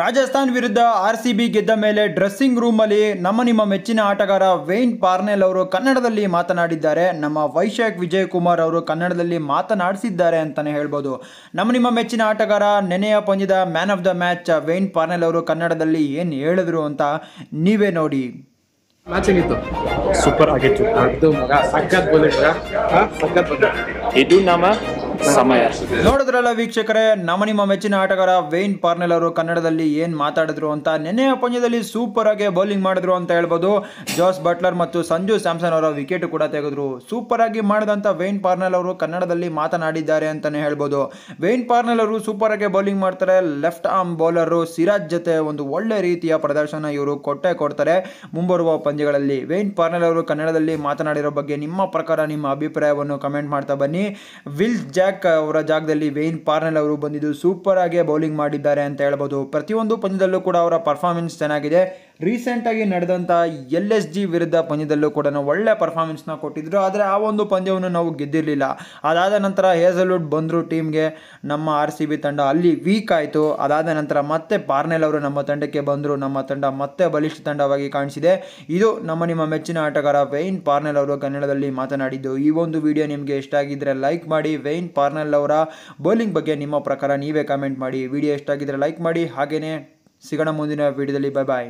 ರಾಜಸ್ಥಾನ್ ವಿರುದ್ಧ R C B ಗೆದ್ದ ಮೇಲೆ ಡ್ರೆಸ್ಸಿಂಗ್ ರೂಮ್ ಅಲ್ಲಿ ನಮ್ಮ ನಿಮ್ಮ ಮೆಚ್ಚಿನ ಆಟಗಾರ ವೇನ್ ಪಾರ್ನೆಲ್ ಅವರು ಕನ್ನಡದಲ್ಲಿ ಮಾತನಾಡಿದ್ದಾರೆ ನಮ್ಮ ವೈಶಾಖ್ ವಿಜಯ್ ಕುಮಾರ್ ಅವರು ಕನ್ನಡದಲ್ಲಿ ಮಾತನಾಡಿಸಿದ್ದಾರೆ ಅಂತಾನೆ ಹೇಳ್ಬೋದು ನಮ್ಮ ನಿಮ್ಮ ಮೆಚ್ಚಿನ ಆಟಗಾರ ನೆನೆಯ ಪಂದ್ಯದ man of the match Wayne Parnell ಅವರು ಕನ್ನಡದಲ್ಲಿ ಏನು ಹೇಳಿದ್ರು ಅಂತ ನೀವೇ ನೋಡಿ ಮ್ಯಾಚ್ ಸೂಪರ್ ಆಗಿತ್ತು ಮಗ ಇದು ನಮ್ಮ ಸಮಯ ನೋಡಿದ್ರಲ್ಲ ವೀಕ್ಷಕರೇ ನಮ್ಮ ನಿಮ್ಮ ಮೆಚ್ಚಿನ ಆಟಗಾರ ವೇನ್ ಪಾರ್ನೆಲ್ ಅವರು ಕನ್ನಡದಲ್ಲಿ ಏನ್ ಮಾತಾಡಿದ್ರು ಅಂತ ನಿನ್ನೆ ಪಂದ್ಯದಲ್ಲಿ ಸೂಪರ್ ಆಗಿ ಬೌಲಿಂಗ್ ಮಾಡಿದ್ರು ಅಂತ ಹೇಳ್ಬೋದು ಜಾಸ್ ಬಟ್ಲರ್ ಮತ್ತು ಸಂಜು ಸ್ಯಾಮ್ಸನ್ ಅವರ ವಿಕೆಟ್ ಕೂಡ ತೆಗೆದ್ರು ಸೂಪರ್ ಆಗಿ ಮಾಡಿದಂತ ವೇನ್ ಪಾರ್ನೆಲ್ ಅವರು ಕನ್ನಡದಲ್ಲಿ ಮಾತನಾಡಿದ್ದಾರೆ ಅಂತಾನೆ ಹೇಳ್ಬೋದು ವೇನ್ ಪಾರ್ನೆಲ್ ಅವರು ಸೂಪರ್ ಆಗಿ ಬೌಲಿಂಗ್ ಮಾಡ್ತಾರೆ ಲೆಫ್ಟ್ ಆರ್ಮ್ ಬೌಲರ್ ಸಿರಾಜ್ ಜೊತೆ ಒಂದು ಒಳ್ಳೆ ರೀತಿಯ ಪ್ರದರ್ಶನ ಇವರು ಕೊಟ್ಟೆ ಕೊಡ್ತಾರೆ ಮುಂಬರುವ ಪಂದ್ಯಗಳಲ್ಲಿ ವೇನ್ ಪಾರ್ನೆಲ್ ಅವರು ಕನ್ನಡದಲ್ಲಿ ಮಾತನಾಡಿರೋ ಬಗ್ಗೆ ನಿಮ್ಮ ಪ್ರಕಾರ ನಿಮ್ಮ ಅಭಿಪ್ರಾಯವನ್ನು ಕಮೆಂಟ್ ಮಾಡ್ತಾ ಬನ್ನಿ ವಿಲ್ ಜಾಕ್ ಅವರ ಜಾಗದಲ್ಲಿ ವೇನ್ ಪಾರ್ನೆಲ್ ಅವರು ಬಂದಿದ್ದು ಸೂಪರ್ ಆಗಿ ಬೌಲಿಂಗ್ ಮಾಡಿದ್ದಾರೆ ಅಂತ ಹೇಳ್ಬೋದು ಪ್ರತಿಯೊಂದು ಪಂದ್ಯದಲ್ಲೂ ಕೂಡ ಅವರ ಪರ್ಫಾರ್ಮೆನ್ಸ್ ಚೆನ್ನಾಗಿದೆ ರೀಸೆಂಟಾಗಿ ನಡೆದಂಥ ಎಲ್ ಎಸ್ ಜಿ ವಿರುದ್ಧ ಪಂದ್ಯದಲ್ಲೂ ಕೂಡ ನಾವು ಒಳ್ಳೆಯ ಪರ್ಫಾರ್ಮೆನ್ಸ್ನ ಕೊಟ್ಟಿದ್ದರು ಆದರೆ ಆ ಒಂದು ಪಂದ್ಯವನ್ನು ನಾವು ಗೆದ್ದಿರಲಿಲ್ಲ ಅದಾದ ನಂತರ ಹೇಸಲ್ವುಡ್ ಬಂದರು ಟೀಮ್ಗೆ ನಮ್ಮ ಆರ್ ಸಿ ಬಿ ತಂಡ ಅಲ್ಲಿ ವೀಕ್ ಆಯಿತು ಅದಾದ ನಂತರ ಮತ್ತೆ ಪಾರ್ನೆಲ್ ಅವರು ನಮ್ಮ ತಂಡಕ್ಕೆ ಬಂದರು ನಮ್ಮ ತಂಡ ಮತ್ತೆ ಬಲಿಷ್ಠ ತಂಡವಾಗಿ ಕಾಣಿಸಿದೆ ಇದು ನಮ್ಮ ನಿಮ್ಮ ಮೆಚ್ಚಿನ ಆಟಗಾರ ವೆಯ್ನ್ ಪಾರ್ನೆಲ್ ಅವರು ಕನ್ನಡದಲ್ಲಿ ಮಾತನಾಡಿದ್ದು ಈ ಒಂದು ವಿಡಿಯೋ ನಿಮಗೆ ಇಷ್ಟ ಆಗಿದ್ದರೆ ಲೈಕ್ ಮಾಡಿ ವೆಯ್ನ್ ಪಾರ್ನೆಲ್ ಅವರ ಬೌಲಿಂಗ್ ಬಗ್ಗೆ ನಿಮ್ಮ ಪ್ರಕಾರ ನೀವೇ ಕಮೆಂಟ್ ಮಾಡಿ ವಿಡಿಯೋ ಇಷ್ಟ ಆಗಿದ್ದರೆ ಲೈಕ್ ಮಾಡಿ ಹಾಗೆಯೇ ಸಿಗೋಣ ಮುಂದಿನ ವಿಡಿಯೋದಲ್ಲಿ ಬಾಯ್ ಬಾಯ್